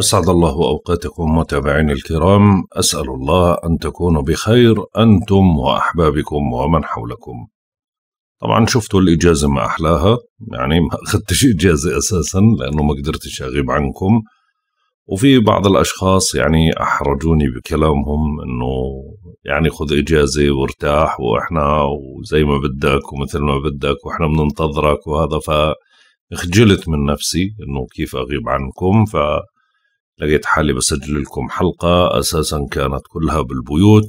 أسعد الله أوقاتكم متابعينا الكرام أسأل الله أن تكونوا بخير أنتم وأحبابكم ومن حولكم طبعا شفتوا الإجازة ما أحلاها يعني ما أخذتش إجازة أساسا لأنه ما قدرتش أغيب عنكم وفي بعض الأشخاص يعني أحرجوني بكلامهم أنه يعني خذ إجازة وارتاح وإحنا وزي ما بدك ومثل ما بدك وإحنا بننتظرك وهذا فخجلت من نفسي أنه كيف أغيب عنكم ف لقيت حالي بسجل لكم حلقة أساسا كانت كلها بالبيوت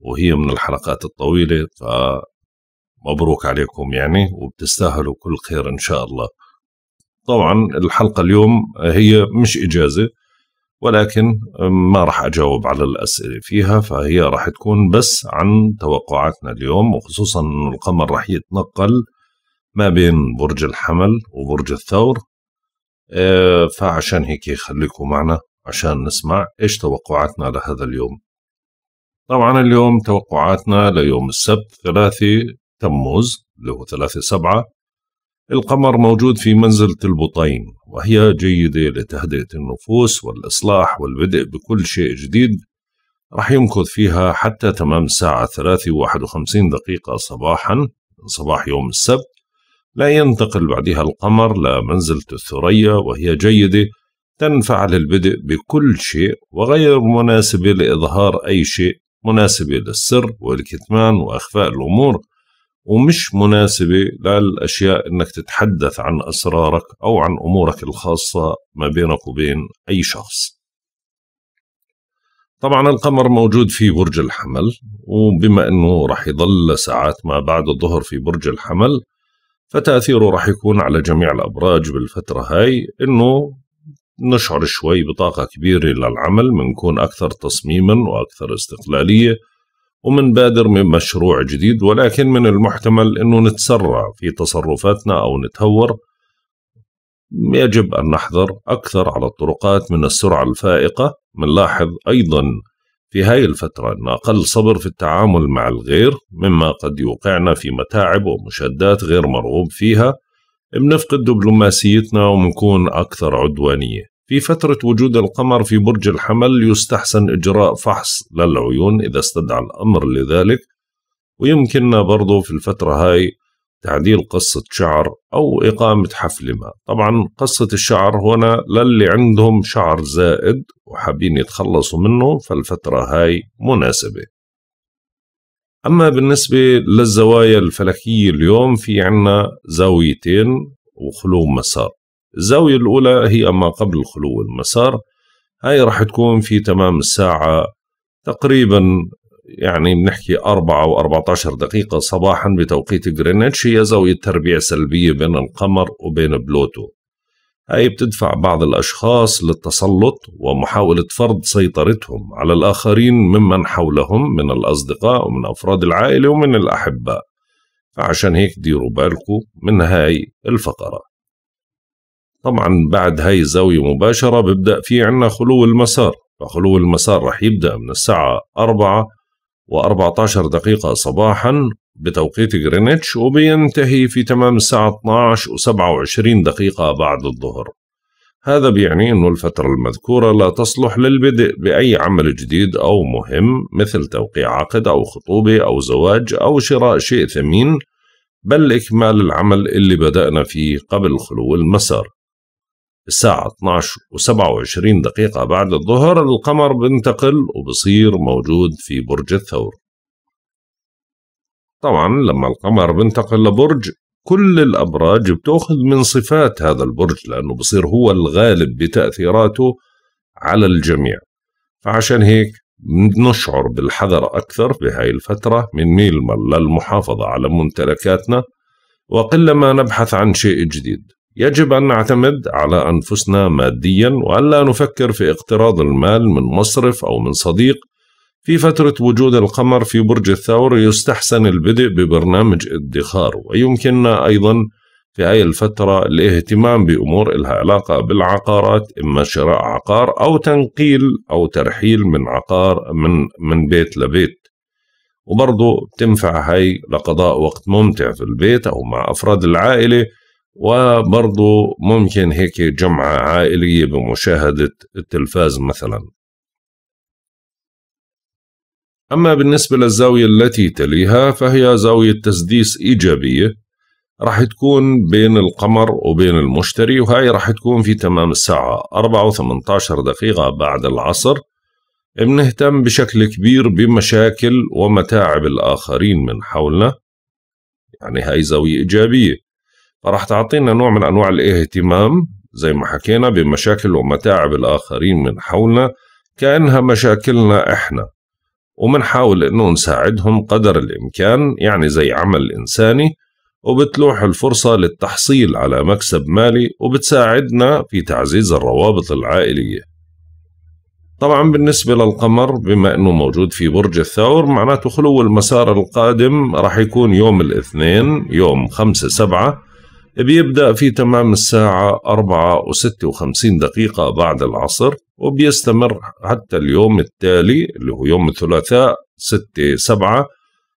وهي من الحلقات الطويلة فمبروك عليكم يعني وبتستاهلوا كل خير إن شاء الله طبعا الحلقة اليوم هي مش إجازة ولكن ما راح أجاوب على الأسئلة فيها فهي راح تكون بس عن توقعاتنا اليوم وخصوصا أن القمر راح يتنقل ما بين برج الحمل وبرج الثور آه، فعشان هيك خليكم معنا عشان نسمع ايش توقعاتنا لهذا اليوم طبعا اليوم توقعاتنا ليوم السبت 3 تموز اللي هو 3 سبعة القمر موجود في منزلة البطين وهي جيدة لتهدئة النفوس والإصلاح والبدء بكل شيء جديد رح يمكث فيها حتى تمام الساعة 3 و51 دقيقة صباحا صباح يوم السبت لا ينتقل بعدها القمر لمنزلة الثريا وهي جيدة تنفع للبدء بكل شيء وغير مناسبة لإظهار أي شيء مناسبة للسر والكتمان وإخفاء الأمور ومش مناسبة للأشياء أنك تتحدث عن أسرارك أو عن أمورك الخاصة ما بينك وبين أي شخص طبعا القمر موجود في برج الحمل وبما أنه رح يضل ساعات ما بعد الظهر في برج الحمل فتأثيره راح يكون على جميع الأبراج بالفترة هاي إنه نشعر شوي بطاقة كبيرة للعمل منكون أكثر تصميما وأكثر استقلالية ومنبادر من مشروع جديد ولكن من المحتمل أنه نتسرع في تصرفاتنا أو نتهور يجب أن نحذر أكثر على الطرقات من السرعة الفائقة منلاحظ أيضا في هاي الفترة أن أقل صبر في التعامل مع الغير مما قد يوقعنا في متاعب ومشادات غير مرغوب فيها بنفقد دبلوماسيتنا وبنكون أكثر عدوانية في فترة وجود القمر في برج الحمل يستحسن إجراء فحص للعيون إذا استدعى الأمر لذلك ويمكننا برضو في الفترة هاي تعديل قصة شعر أو إقامة حفل ما طبعا قصة الشعر هنا للي عندهم شعر زائد وحابين يتخلصوا منه فالفترة هاي مناسبة أما بالنسبة للزوايا الفلكية اليوم في عنا زاويتين وخلو مسار الزاوية الأولى هي ما قبل خلو المسار هاي راح تكون في تمام الساعة تقريبا يعني بنحكي 4 و 14 دقيقة صباحا بتوقيت غرينتش هي زاوية تربيع سلبية بين القمر وبين بلوتو هاي بتدفع بعض الأشخاص للتسلط ومحاولة فرض سيطرتهم على الآخرين ممن حولهم من الأصدقاء ومن أفراد العائلة ومن الأحباء فعشان هيك ديروا بالكم من هاي الفقرة طبعا بعد هاي الزاوية مباشرة ببدأ في عنا خلو المسار فخلو المسار رح يبدأ من الساعة أربعة و14 دقيقة صباحا بتوقيت غرينتش وبينتهي في تمام الساعة 12 و27 دقيقة بعد الظهر هذا بيعني أن الفترة المذكورة لا تصلح للبدء بأي عمل جديد أو مهم مثل توقيع عقد أو خطوبة أو زواج أو شراء شيء ثمين بل إكمال العمل اللي بدأنا فيه قبل خلو المسار الساعة 12 و27 دقيقة بعد الظهر القمر بنتقل وبصير موجود في برج الثور طبعا لما القمر بنتقل لبرج كل الأبراج بتأخذ من صفات هذا البرج لأنه بصير هو الغالب بتأثيراته على الجميع فعشان هيك نشعر بالحذر أكثر بهاي الفترة من ميلمل للمحافظة على ممتلكاتنا وقلما نبحث عن شيء جديد يجب أن نعتمد على أنفسنا ماديا وألا نفكر في اقتراض المال من مصرف أو من صديق في فترة وجود القمر في برج الثور يستحسن البدء ببرنامج ادخار ويمكننا أيضا في أي الفترة الاهتمام بأمور لها علاقة بالعقارات إما شراء عقار أو تنقيل أو ترحيل من عقار من من بيت لبيت وبرضه تنفع هاي لقضاء وقت ممتع في البيت أو مع أفراد العائلة وبرضو ممكن هيك جمعة عائلية بمشاهدة التلفاز مثلا أما بالنسبة للزاوية التي تليها فهي زاوية تسديس إيجابية راح تكون بين القمر وبين المشتري وهي راح تكون في تمام الساعة 4 و 18 دقيقة بعد العصر بنهتم بشكل كبير بمشاكل ومتاعب الآخرين من حولنا يعني هاي زاوية إيجابية فراح تعطينا نوع من أنواع الاهتمام زي ما حكينا بمشاكل ومتاعب الآخرين من حولنا كأنها مشاكلنا إحنا ومنحاول إنه نساعدهم قدر الإمكان يعني زي عمل إنساني وبتلوح الفرصة للتحصيل على مكسب مالي وبتساعدنا في تعزيز الروابط العائلية طبعا بالنسبة للقمر بما أنه موجود في برج الثور معناته خلو المسار القادم راح يكون يوم الاثنين يوم خمسة سبعة بيبدأ في تمام الساعة 4 و 56 دقيقة بعد العصر وبيستمر حتى اليوم التالي اللي هو يوم الثلاثاء 6 7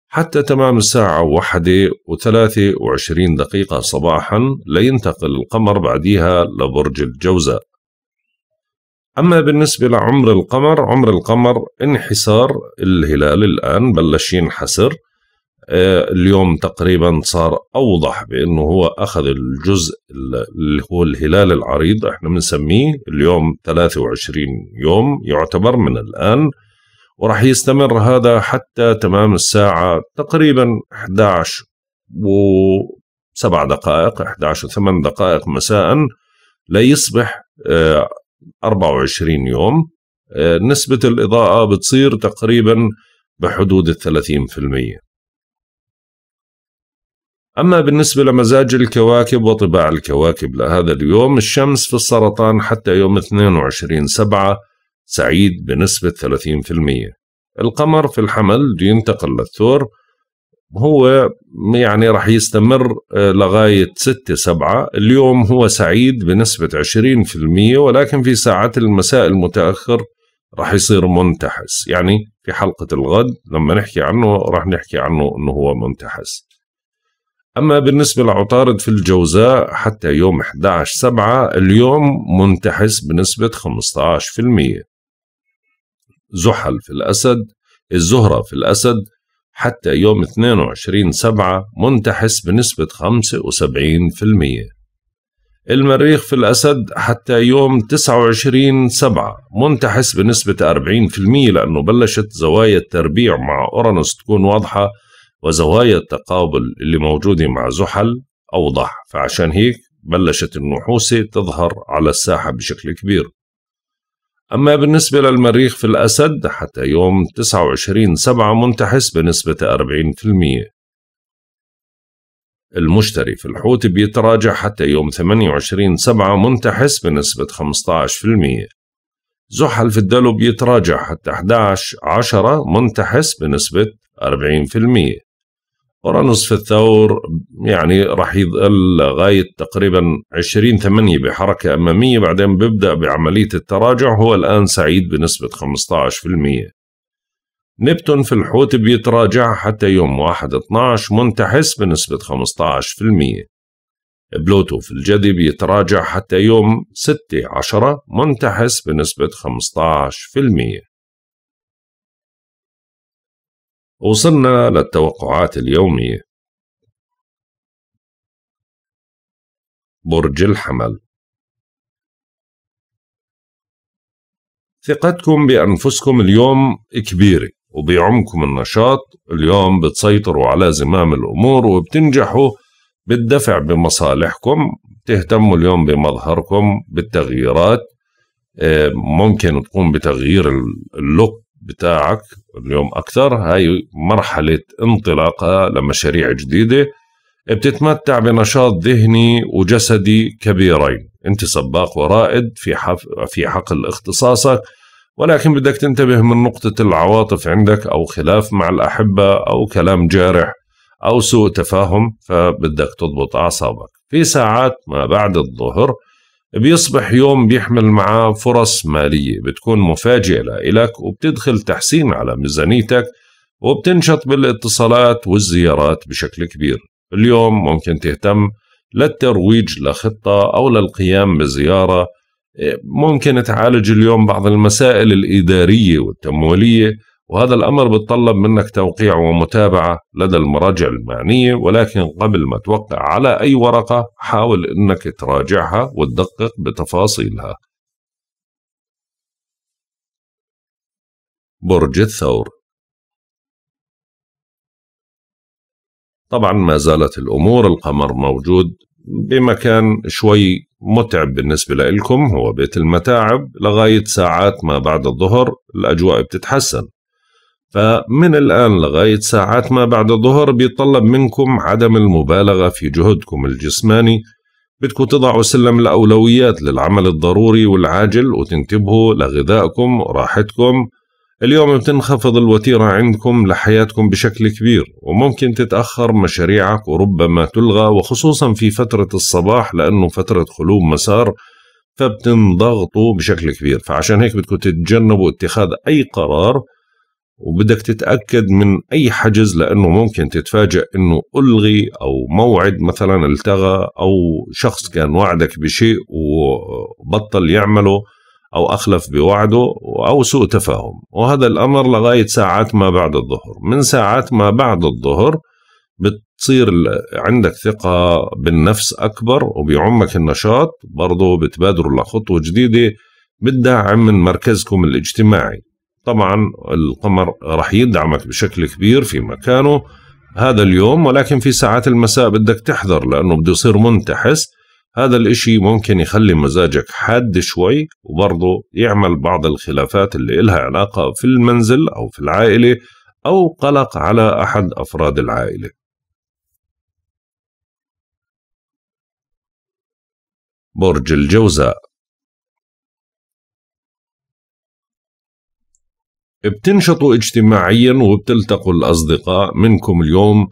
حتى تمام الساعة واحدة وثلاثة وعشرين دقيقة صباحا لينتقل القمر بعديها لبرج الجوزاء أما بالنسبة لعمر القمر عمر القمر انحسار الهلال الآن بلش ينحسر آه، اليوم تقريبا صار اوضح بانه هو اخذ الجزء اللي هو الهلال العريض احنا بنسميه اليوم 23 يوم يعتبر من الان وراح يستمر هذا حتى تمام الساعه تقريبا 11 و7 دقائق 11 و8 دقائق مساء ليصبح 24 آه، يوم آه، نسبة الإضاءة بتصير تقريبا بحدود ال 30% أما بالنسبة لمزاج الكواكب وطباع الكواكب لهذا اليوم الشمس في السرطان حتى يوم 22 سبعة سعيد بنسبة 30% القمر في الحمل ينتقل للثور هو يعني راح يستمر آه، لغاية 6 سبعة اليوم هو سعيد بنسبة 20% ولكن في ساعات المساء المتأخر راح يصير منتحس يعني في حلقة الغد لما نحكي عنه راح نحكي عنه أنه هو منتحس أما بالنسبة لعطارد في الجوزاء حتى يوم 11 سبعة اليوم منتحس بنسبة 15% زحل في الأسد الزهرة في الأسد حتى يوم 22 سبعة منتحس بنسبة 75% المريخ في الأسد حتى يوم 29 سبعة منتحس بنسبة 40% لأنه بلشت زوايا التربيع مع أورانوس تكون واضحة وزوايا التقابل اللي موجودة مع زحل أوضح فعشان هيك بلشت النحوسة تظهر على الساحة بشكل كبير أما بالنسبة للمريخ في الأسد حتى يوم 29 سبعة منتحس بنسبة 40% المشتري في الحوت بيتراجع حتى يوم 28 سبعة منتحس بنسبة 15% زحل في الدلو بيتراجع حتى 11 عشرة منتحس بنسبة 40% اورانوس في الثور يعني راح يظل لغايه تقريبا عشرين ثمانية بحركه اماميه بعدين بيبدا بعمليه التراجع هو الان سعيد بنسبه 15% نبتون في الحوت بيتراجع حتى يوم واحد 12 منتحس بنسبه 15% بلوتو في الجدي بيتراجع حتى يوم ستة عشرة منتحس بنسبة 15% وصلنا للتوقعات اليومية برج الحمل ثقتكم بأنفسكم اليوم كبيرة وبيعمكم النشاط اليوم بتسيطروا على زمام الأمور وبتنجحوا بالدفع بمصالحكم تهتموا اليوم بمظهركم بالتغييرات آه، ممكن تقوم بتغيير اللوك بتاعك اليوم أكثر هاي مرحلة انطلاقة لمشاريع جديدة بتتمتع بنشاط ذهني وجسدي كبيرين أنت سباق ورائد في, حف... في حقل اختصاصك ولكن بدك تنتبه من نقطة العواطف عندك أو خلاف مع الأحبة أو كلام جارح أو سوء تفاهم فبدك تضبط أعصابك في ساعات ما بعد الظهر بيصبح يوم بيحمل معاه فرص مالية بتكون مفاجئة لإلك وبتدخل تحسين على ميزانيتك وبتنشط بالاتصالات والزيارات بشكل كبير اليوم ممكن تهتم للترويج لخطة أو للقيام بزيارة إيه، ممكن تعالج اليوم بعض المسائل الإدارية والتمويلية وهذا الأمر بتطلب منك توقيع ومتابعة لدى المراجع المعنية ولكن قبل ما توقع على أي ورقة حاول أنك تراجعها وتدقق بتفاصيلها برج الثور طبعا ما زالت الأمور القمر موجود بمكان شوي متعب بالنسبة لكم هو بيت المتاعب لغاية ساعات ما بعد الظهر الأجواء بتتحسن فمن الآن لغاية ساعات ما بعد الظهر بيطلب منكم عدم المبالغة في جهدكم الجسماني بدكم تضعوا سلم الأولويات للعمل الضروري والعاجل وتنتبهوا لغذائكم وراحتكم اليوم بتنخفض الوتيرة عندكم لحياتكم بشكل كبير وممكن تتأخر مشاريعك وربما تلغى وخصوصا في فترة الصباح لأنه فترة خلو مسار فبتنضغطوا بشكل كبير فعشان هيك بدكم تتجنبوا اتخاذ أي قرار وبدك تتأكد من أي حجز لأنه ممكن تتفاجئ أنه ألغي أو موعد مثلا التغى أو شخص كان وعدك بشيء وبطل يعمله أو أخلف بوعده أو سوء تفاهم وهذا الأمر لغاية ساعات ما بعد الظهر من ساعات ما بعد الظهر بتصير عندك ثقة بالنفس أكبر وبيعمك النشاط برضه بتبادروا لخطوة جديدة بالدعم من مركزكم الاجتماعي طبعا القمر راح يدعمك بشكل كبير في مكانه هذا اليوم ولكن في ساعات المساء بدك تحذر لأنه بده يصير منتحس هذا الإشي ممكن يخلي مزاجك حاد شوي وبرضه يعمل بعض الخلافات اللي إلها علاقة في المنزل أو في العائلة أو قلق على أحد أفراد العائلة برج الجوزاء بتنشطوا اجتماعيا وبتلتقوا الأصدقاء منكم اليوم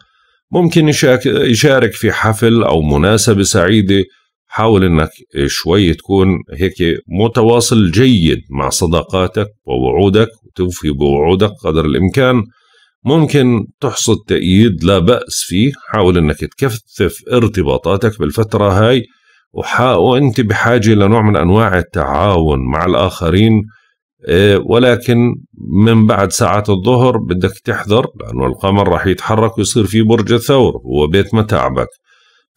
ممكن يشارك في حفل أو مناسبة سعيدة حاول انك شوي تكون هيك متواصل جيد مع صداقاتك ووعودك وتوفي بوعودك قدر الامكان ممكن تحصد تأييد لا بأس فيه حاول انك تكثف ارتباطاتك بالفترة هاي وانت بحاجة لنوع من انواع التعاون مع الاخرين إيه، ولكن من بعد ساعات الظهر بدك تحذر لأنه القمر راح يتحرك ويصير في برج الثور هو بيت متاعبك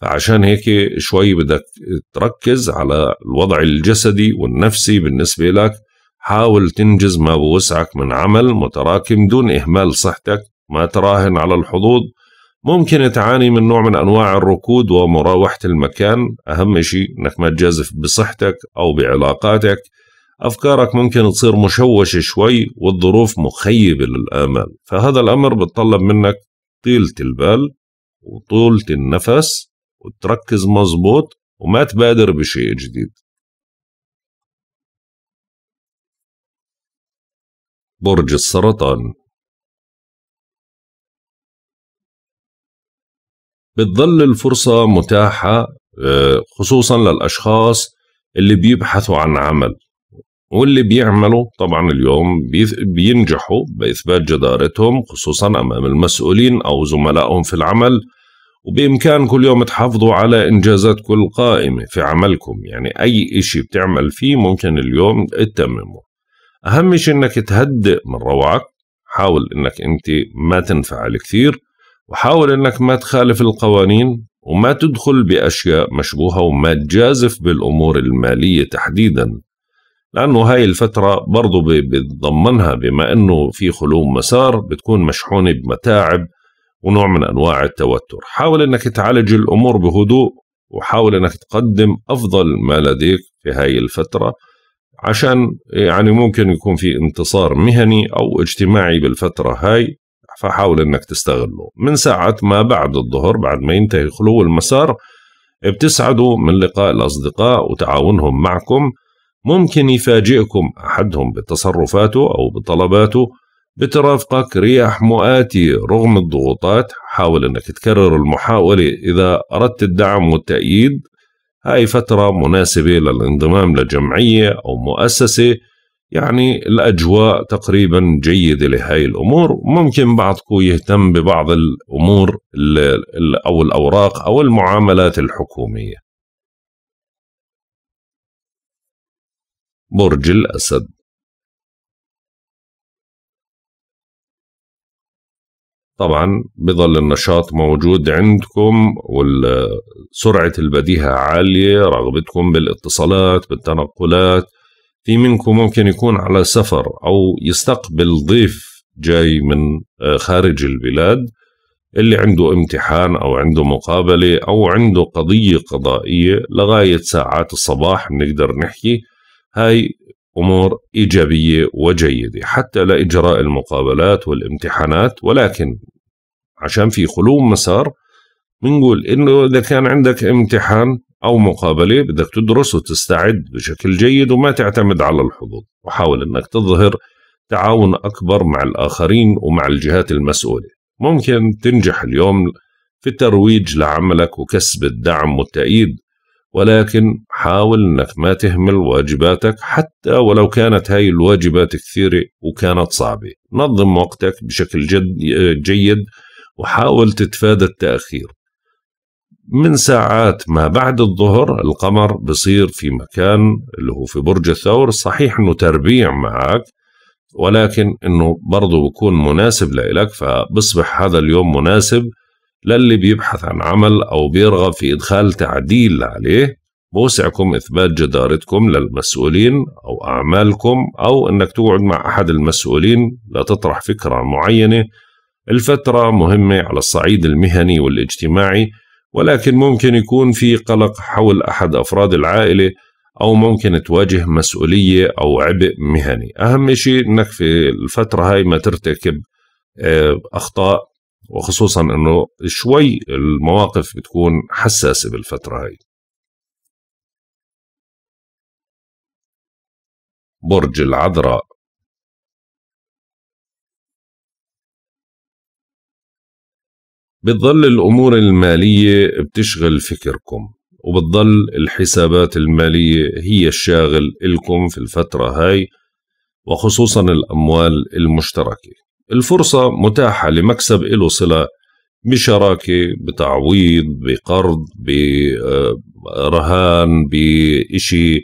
فعشان هيك شوي بدك تركز على الوضع الجسدي والنفسي بالنسبة لك حاول تنجز ما بوسعك من عمل متراكم دون إهمال صحتك ما تراهن على الحظوظ ممكن تعاني من نوع من أنواع الركود ومراوحة المكان أهم شيء أنك ما تجازف بصحتك أو بعلاقاتك أفكارك ممكن تصير مشوشة شوي والظروف مخيبة للآمال فهذا الأمر بتطلب منك طيلة البال وطولة النفس وتركز مظبوط وما تبادر بشيء جديد برج السرطان بتظل الفرصة متاحة آه، خصوصا للأشخاص اللي بيبحثوا عن عمل واللي بيعملوا طبعا اليوم بينجحوا بإثبات جدارتهم خصوصا أمام المسؤولين أو زملائهم في العمل وبإمكان كل يوم تحافظوا على إنجازات كل قائمة في عملكم يعني أي إشي بتعمل فيه ممكن اليوم تتممه أهم شيء إنك تهدئ من روعك حاول إنك أنت ما تنفعل كثير وحاول إنك ما تخالف القوانين وما تدخل بأشياء مشبوهة وما تجازف بالأمور المالية تحديداً لأنه هاي الفترة برضو بتضمنها بما أنه في خلو مسار بتكون مشحونة بمتاعب ونوع من أنواع التوتر حاول أنك تعالج الأمور بهدوء وحاول أنك تقدم أفضل ما لديك في هاي الفترة عشان يعني ممكن يكون في انتصار مهني أو اجتماعي بالفترة هاي فحاول أنك تستغله من ساعة ما بعد الظهر بعد ما ينتهي خلو المسار بتسعدوا من لقاء الأصدقاء وتعاونهم معكم ممكن يفاجئكم أحدهم بتصرفاته أو بطلباته بترافقك رياح مؤاتية رغم الضغوطات حاول أنك تكرر المحاولة إذا أردت الدعم والتأييد هاي فترة مناسبة للانضمام لجمعية أو مؤسسة يعني الأجواء تقريبا جيدة لهذه الأمور ممكن بعضكم يهتم ببعض الأمور أو الأوراق أو المعاملات الحكومية برج الأسد طبعا بظل النشاط موجود عندكم وسرعة البديهة عالية رغبتكم بالاتصالات بالتنقلات في منكم ممكن يكون على سفر أو يستقبل ضيف جاي من آه، خارج البلاد اللي عنده امتحان أو عنده مقابلة أو عنده قضية قضائية لغاية ساعات الصباح بنقدر نحكي هاي أمور إيجابية وجيدة حتى لإجراء المقابلات والامتحانات ولكن عشان في خلو مسار بنقول إنه إذا كان عندك امتحان أو مقابلة بدك تدرس وتستعد بشكل جيد وما تعتمد على الحظوظ وحاول أنك تظهر تعاون أكبر مع الآخرين ومع الجهات المسؤولة ممكن تنجح اليوم في الترويج لعملك وكسب الدعم والتأييد ولكن حاول انك ما تهمل واجباتك حتى ولو كانت هاي الواجبات كثيره وكانت صعبه نظم وقتك بشكل جد جيد وحاول تتفادى التاخير من ساعات ما بعد الظهر القمر بصير في مكان اللي هو في برج الثور صحيح انه تربيع معك ولكن انه برضه بكون مناسب لإلك فبصبح هذا اليوم مناسب للي بيبحث عن عمل أو بيرغب في إدخال تعديل عليه بوسعكم إثبات جدارتكم للمسؤولين أو أعمالكم أو إنك تقعد مع أحد المسؤولين لتطرح فكرة معينة الفترة مهمة على الصعيد المهني والاجتماعي ولكن ممكن يكون في قلق حول أحد أفراد العائلة أو ممكن تواجه مسؤولية أو عبء مهني أهم شيء أنك في الفترة هاي ما ترتكب آه، أخطاء وخصوصا انه شوي المواقف بتكون حساسه بالفتره هاي برج العذراء بتضل الامور الماليه بتشغل فكركم وبتضل الحسابات الماليه هي الشاغل الكم في الفتره هاي وخصوصا الاموال المشتركه الفرصة متاحة لمكسب له صلة بشراكة بتعويض بقرض برهان بإشي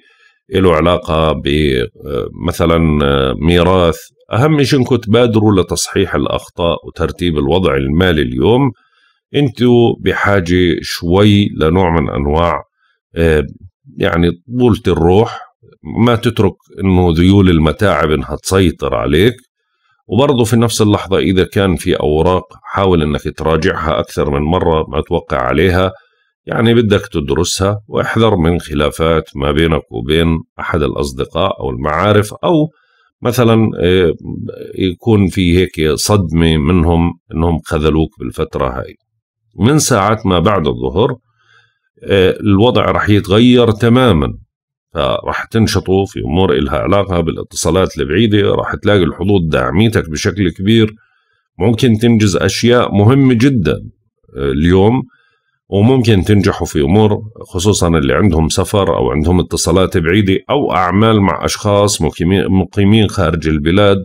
له علاقة بمثلا ميراث أهم شيء أنكم تبادروا لتصحيح الأخطاء وترتيب الوضع المالي اليوم أنتوا بحاجة شوي لنوع من أنواع يعني طولة الروح ما تترك أنه ذيول المتاعب أنها تسيطر عليك وبرضه في نفس اللحظة إذا كان في أوراق حاول أنك تراجعها أكثر من مرة ما توقع عليها يعني بدك تدرسها واحذر من خلافات ما بينك وبين أحد الأصدقاء أو المعارف أو مثلا آه، يكون في هيك صدمة منهم أنهم خذلوك بالفترة هاي من ساعات ما بعد الظهر آه، الوضع رح يتغير تماما فراح تنشطوا في امور إلها علاقه بالاتصالات البعيده راح تلاقي الحظوظ داعميتك بشكل كبير ممكن تنجز اشياء مهمه جدا آه، اليوم وممكن تنجحوا في امور خصوصا اللي عندهم سفر او عندهم اتصالات بعيده او اعمال مع اشخاص مقيمين خارج البلاد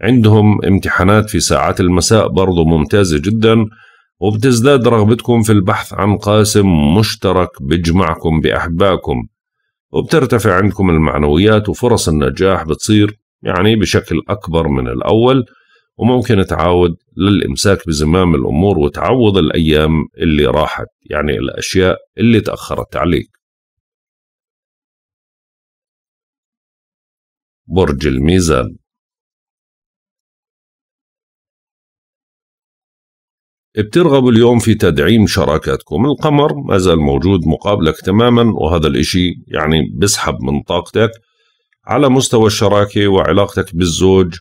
عندهم امتحانات في ساعات المساء برضو ممتازه جدا وبتزداد رغبتكم في البحث عن قاسم مشترك بيجمعكم باحبائكم وبترتفع عندكم المعنويات وفرص النجاح بتصير يعني بشكل أكبر من الأول وممكن تعاود للإمساك بزمام الأمور وتعوض الأيام اللي راحت يعني الأشياء اللي تأخرت عليك برج الميزان بترغبوا اليوم في تدعيم شراكاتكم القمر ما زال موجود مقابلك تماما وهذا الإشي يعني بسحب من طاقتك على مستوى الشراكة وعلاقتك بالزوج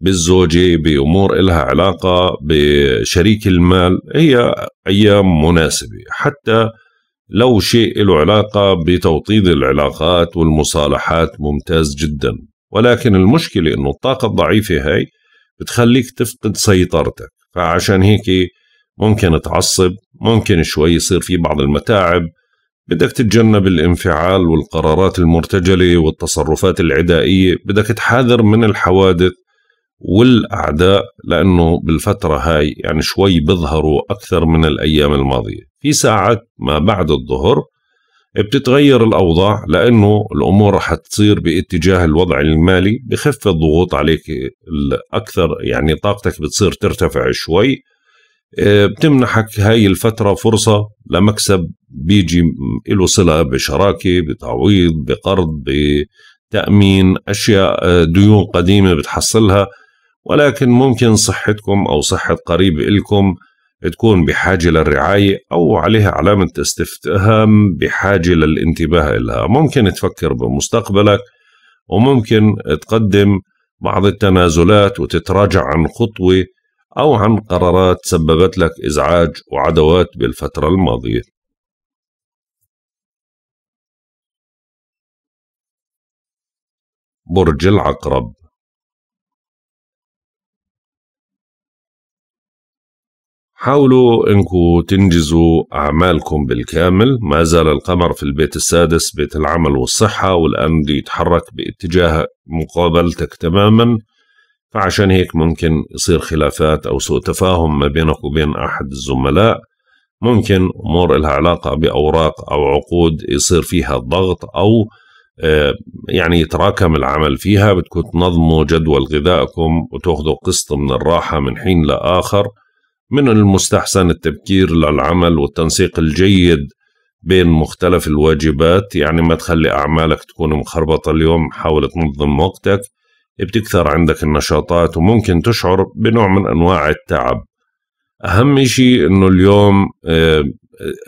بالزوجة بأمور إلها علاقة بشريك المال هي أيام مناسبة حتى لو شيء له علاقة بتوطيد العلاقات والمصالحات ممتاز جدا ولكن المشكلة أنه الطاقة الضعيفة هاي بتخليك تفقد سيطرتك فعشان هيك ممكن تعصب ممكن شوي يصير في بعض المتاعب بدك تتجنب الانفعال والقرارات المرتجلة والتصرفات العدائية بدك تحاذر من الحوادث والأعداء لأنه بالفترة هاي يعني شوي بيظهروا أكثر من الأيام الماضية في ساعة ما بعد الظهر بتتغير الأوضاع لأنه الأمور رح تصير باتجاه الوضع المالي بخف الضغوط عليك الأكثر يعني طاقتك بتصير ترتفع شوي آه، بتمنحك هاي الفترة فرصة لمكسب بيجي له صلة بشراكة بتعويض بقرض بتأمين أشياء آه، ديون قديمة بتحصلها ولكن ممكن صحتكم أو صحة قريب إلكم تكون بحاجة للرعاية أو عليها علامة استفهام بحاجة للانتباه إلها ممكن تفكر بمستقبلك وممكن تقدم بعض التنازلات وتتراجع عن خطوة أو عن قرارات سببت لك إزعاج وعدوات بالفترة الماضية برج العقرب حاولوا انكم تنجزوا اعمالكم بالكامل ما زال القمر في البيت السادس بيت العمل والصحة والان بده يتحرك باتجاه مقابلتك تماما فعشان هيك ممكن يصير خلافات أو سوء تفاهم ما بينك وبين أحد الزملاء ممكن أمور لها علاقة بأوراق أو عقود يصير فيها ضغط أو آه، يعني يتراكم العمل فيها بدكم تنظموا جدول غذائكم وتاخذوا قسط من الراحة من حين لآخر من المستحسن التبكير للعمل والتنسيق الجيد بين مختلف الواجبات يعني ما تخلي أعمالك تكون مخربطة اليوم حاول تنظم وقتك بتكثر عندك النشاطات وممكن تشعر بنوع من أنواع التعب أهم شيء أنه اليوم آه،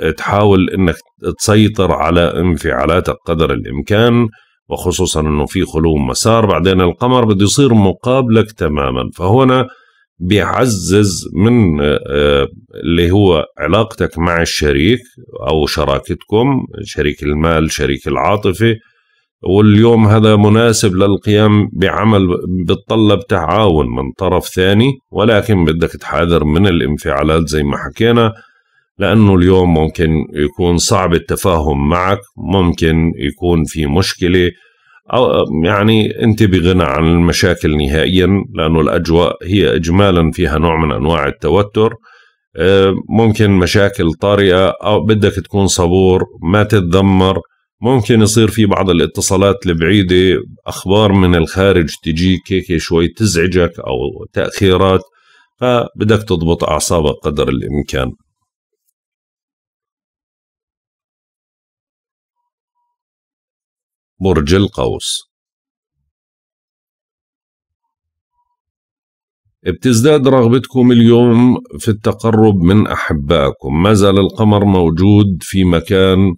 آه، تحاول أنك تسيطر على انفعالاتك قدر الإمكان وخصوصا أنه في خلو مسار بعدين القمر بده يصير مقابلك تماما فهنا بيعزز من آه، اللي هو علاقتك مع الشريك او شراكتكم شريك المال شريك العاطفه واليوم هذا مناسب للقيام بعمل بتطلب تعاون من طرف ثاني ولكن بدك تحاذر من الانفعالات زي ما حكينا لأنه اليوم ممكن يكون صعب التفاهم معك ممكن يكون في مشكلة أو يعني أنت بغنى عن المشاكل نهائيا لأنه الأجواء هي إجمالا فيها نوع من أنواع التوتر آه، ممكن مشاكل طارئة أو بدك تكون صبور ما تتذمر ممكن يصير في بعض الاتصالات البعيدة أخبار من الخارج تجيك هيك شوي تزعجك أو تأخيرات فبدك تضبط أعصابك قدر الإمكان برج القوس بتزداد رغبتكم اليوم في التقرب من أحبائكم ما زال القمر موجود في مكان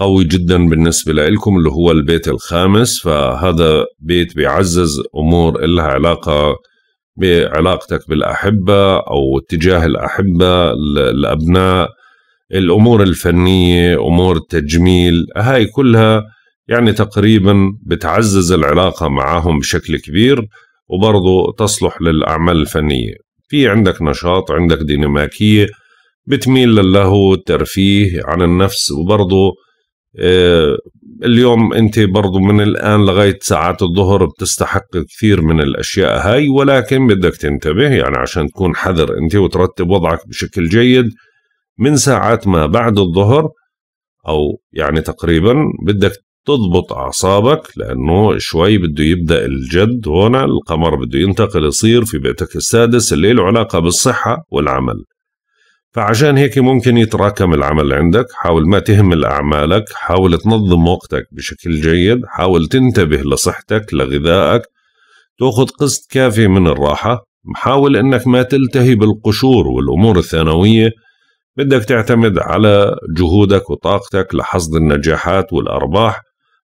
قوي جدا بالنسبة لكم اللي هو البيت الخامس فهذا بيت بيعزز أمور إلها علاقة بعلاقتك بالأحبة أو اتجاه الأحبة الأبناء الأمور الفنية أمور التجميل هاي كلها يعني تقريبا بتعزز العلاقة معهم بشكل كبير وبرضه تصلح للأعمال الفنية في عندك نشاط عندك ديناميكية بتميل لله الترفيه عن النفس وبرضه آه، اليوم انت برضو من الان لغايه ساعات الظهر بتستحق كثير من الاشياء هاي ولكن بدك تنتبه يعني عشان تكون حذر انت وترتب وضعك بشكل جيد من ساعات ما بعد الظهر او يعني تقريبا بدك تضبط اعصابك لانه شوي بده يبدا الجد هنا القمر بده ينتقل يصير في بيتك السادس اللي له علاقه بالصحه والعمل فعشان هيك ممكن يتراكم العمل عندك حاول ما تهمل أعمالك حاول تنظم وقتك بشكل جيد حاول تنتبه لصحتك لغذائك تأخذ قسط كافي من الراحة حاول أنك ما تلتهي بالقشور والأمور الثانوية بدك تعتمد على جهودك وطاقتك لحصد النجاحات والأرباح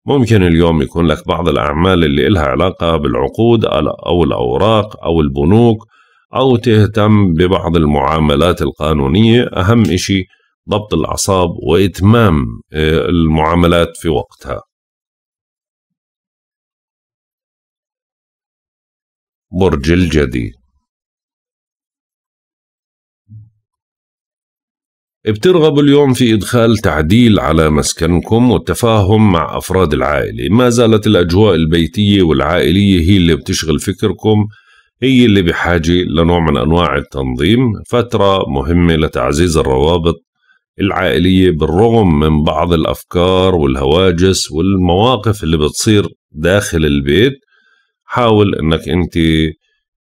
ممكن اليوم يكون لك بعض الأعمال اللي إلها علاقة بالعقود أو الأوراق أو البنوك أو تهتم ببعض المعاملات القانونية أهم إشي ضبط الأعصاب وإتمام آه، المعاملات في وقتها برج الجدي بترغبوا اليوم في إدخال تعديل على مسكنكم والتفاهم مع أفراد العائلة ما زالت الأجواء البيتية والعائلية هي اللي بتشغل فكركم هي اللي بحاجة لنوع من أنواع التنظيم فترة مهمة لتعزيز الروابط العائلية بالرغم من بعض الأفكار والهواجس والمواقف اللي بتصير داخل البيت حاول أنك أنت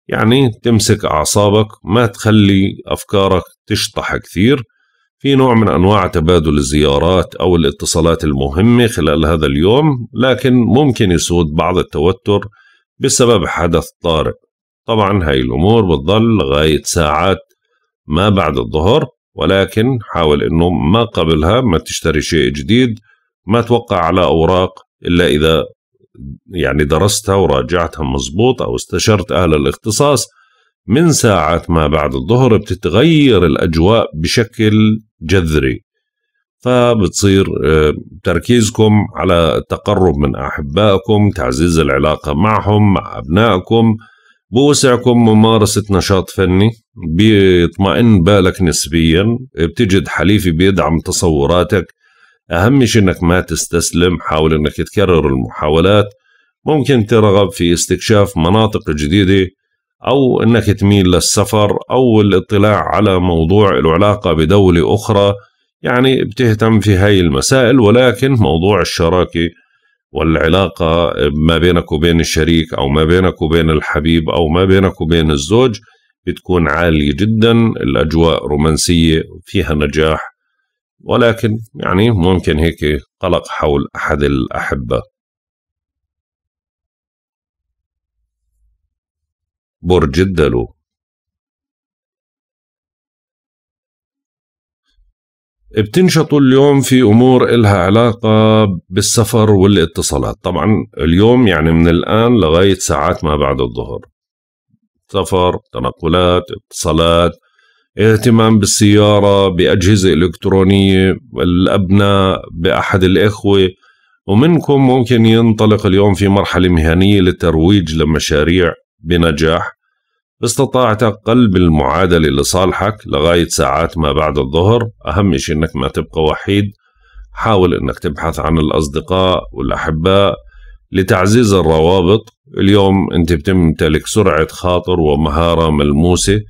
يعني تمسك أعصابك ما تخلي أفكارك تشطح كثير في نوع من أنواع تبادل الزيارات أو الاتصالات المهمة خلال هذا اليوم لكن ممكن يسود بعض التوتر بسبب حدث طارئ طبعا هاي الأمور بتضل لغاية ساعات ما بعد الظهر ولكن حاول أنه ما قبلها ما تشتري شيء جديد ما توقع على أوراق إلا إذا يعني درستها وراجعتها مزبوط أو استشرت أهل الاختصاص من ساعات ما بعد الظهر بتتغير الأجواء بشكل جذري فبتصير آه، تركيزكم على التقرب من أحبائكم تعزيز العلاقة معهم مع أبنائكم بوسعكم ممارسة نشاط فني بيطمئن بالك نسبيا بتجد حليفي بيدعم تصوراتك أهم شيء أنك ما تستسلم حاول أنك تكرر المحاولات ممكن ترغب في استكشاف مناطق جديدة أو أنك تميل للسفر أو الاطلاع على موضوع له علاقة بدولة أخرى يعني بتهتم في هاي المسائل ولكن موضوع الشراكة والعلاقة ما بينك وبين الشريك أو ما بينك وبين الحبيب أو ما بينك وبين الزوج بتكون عالية جدا الأجواء رومانسية فيها نجاح ولكن يعني ممكن هيك قلق حول أحد الأحبة برج الدلو بتنشطوا اليوم في امور إلها علاقه بالسفر والاتصالات طبعا اليوم يعني من الان لغايه ساعات ما بعد الظهر سفر تنقلات اتصالات اهتمام بالسيارة بأجهزة إلكترونية الأبناء بأحد الإخوة ومنكم ممكن ينطلق اليوم في مرحلة مهنية للترويج لمشاريع بنجاح استطاع تقلب المعادلة لصالحك لغاية ساعات ما بعد الظهر أهم شيء أنك ما تبقى وحيد حاول أنك تبحث عن الأصدقاء والأحباء لتعزيز الروابط اليوم أنت بتمتلك سرعة خاطر ومهارة ملموسة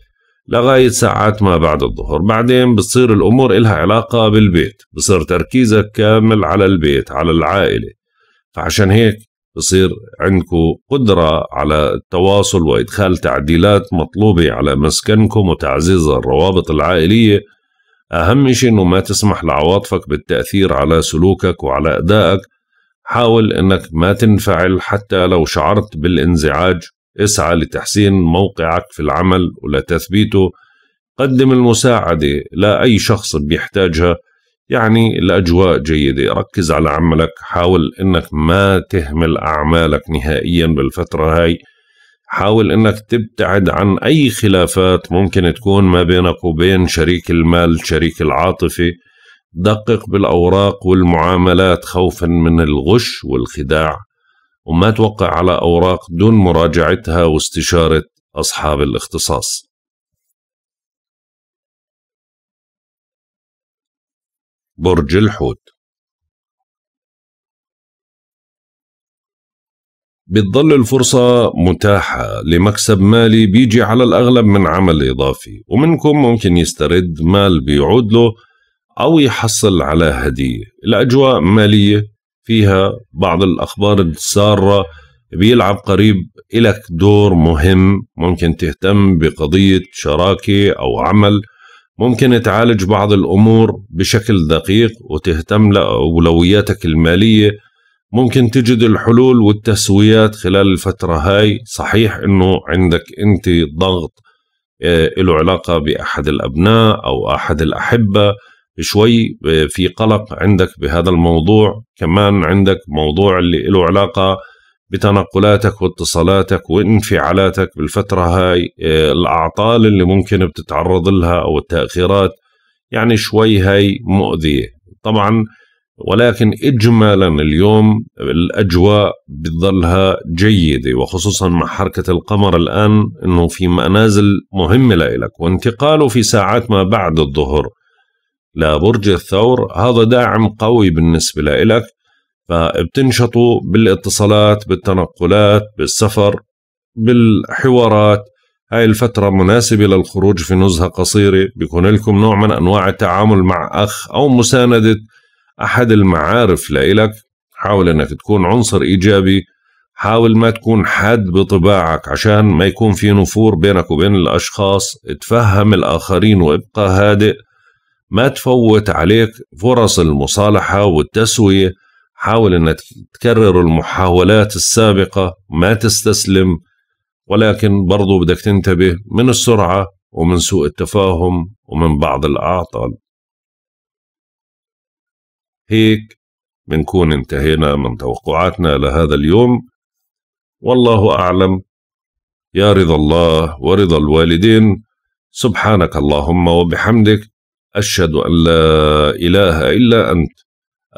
لغاية ساعات ما بعد الظهر بعدين بتصير الأمور إلها علاقة بالبيت بصير تركيزك كامل على البيت على العائلة فعشان هيك بصير عندكم قدرة على التواصل وإدخال تعديلات مطلوبة على مسكنكم وتعزيز الروابط العائلية أهم شيء أنه ما تسمح لعواطفك بالتأثير على سلوكك وعلى أدائك حاول أنك ما تنفعل حتى لو شعرت بالانزعاج اسعى لتحسين موقعك في العمل ولتثبيته قدم المساعدة لأي شخص بيحتاجها يعني الأجواء جيدة ركز على عملك حاول أنك ما تهمل أعمالك نهائيا بالفترة هاي حاول أنك تبتعد عن أي خلافات ممكن تكون ما بينك وبين شريك المال شريك العاطفة دقق بالأوراق والمعاملات خوفا من الغش والخداع وما توقع على أوراق دون مراجعتها واستشارة أصحاب الاختصاص برج الحوت بتظل الفرصة متاحة لمكسب مالي بيجي على الأغلب من عمل إضافي ومنكم ممكن يسترد مال بيعود له أو يحصل على هدية الأجواء مالية فيها بعض الأخبار السارة بيلعب قريب إلك دور مهم ممكن تهتم بقضية شراكة أو عمل ممكن تعالج بعض الأمور بشكل دقيق وتهتم لأولوياتك المالية ممكن تجد الحلول والتسويات خلال الفترة هاي صحيح أنه عندك أنت ضغط آه، له علاقة بأحد الأبناء أو أحد الأحبة شوي آه، في قلق عندك بهذا الموضوع كمان عندك موضوع اللي له علاقة بتنقلاتك واتصالاتك وانفعالاتك بالفترة هاي آه، الأعطال اللي ممكن بتتعرض لها أو التأخيرات يعني شوي هاي مؤذية طبعا ولكن إجمالا اليوم الأجواء بتظلها جيدة وخصوصا مع حركة القمر الآن أنه في منازل مهمة لإلك وانتقاله في ساعات ما بعد الظهر لبرج الثور هذا داعم قوي بالنسبة لإلك فبتنشطوا بالاتصالات بالتنقلات بالسفر بالحوارات هاي الفترة مناسبة للخروج في نزهة قصيرة بيكون لكم نوع من أنواع التعامل مع أخ أو مساندة أحد المعارف لإلك حاول أنك تكون عنصر إيجابي حاول ما تكون حاد بطباعك عشان ما يكون في نفور بينك وبين الأشخاص تفهم الآخرين وابقى هادئ ما تفوت عليك فرص المصالحة والتسوية حاول أن تكرر المحاولات السابقة ما تستسلم ولكن برضو بدك تنتبه من السرعة ومن سوء التفاهم ومن بعض الأعطال هيك بنكون انتهينا من توقعاتنا لهذا اليوم والله أعلم يا رضا الله ورضا الوالدين سبحانك اللهم وبحمدك أشهد أن لا إله إلا أنت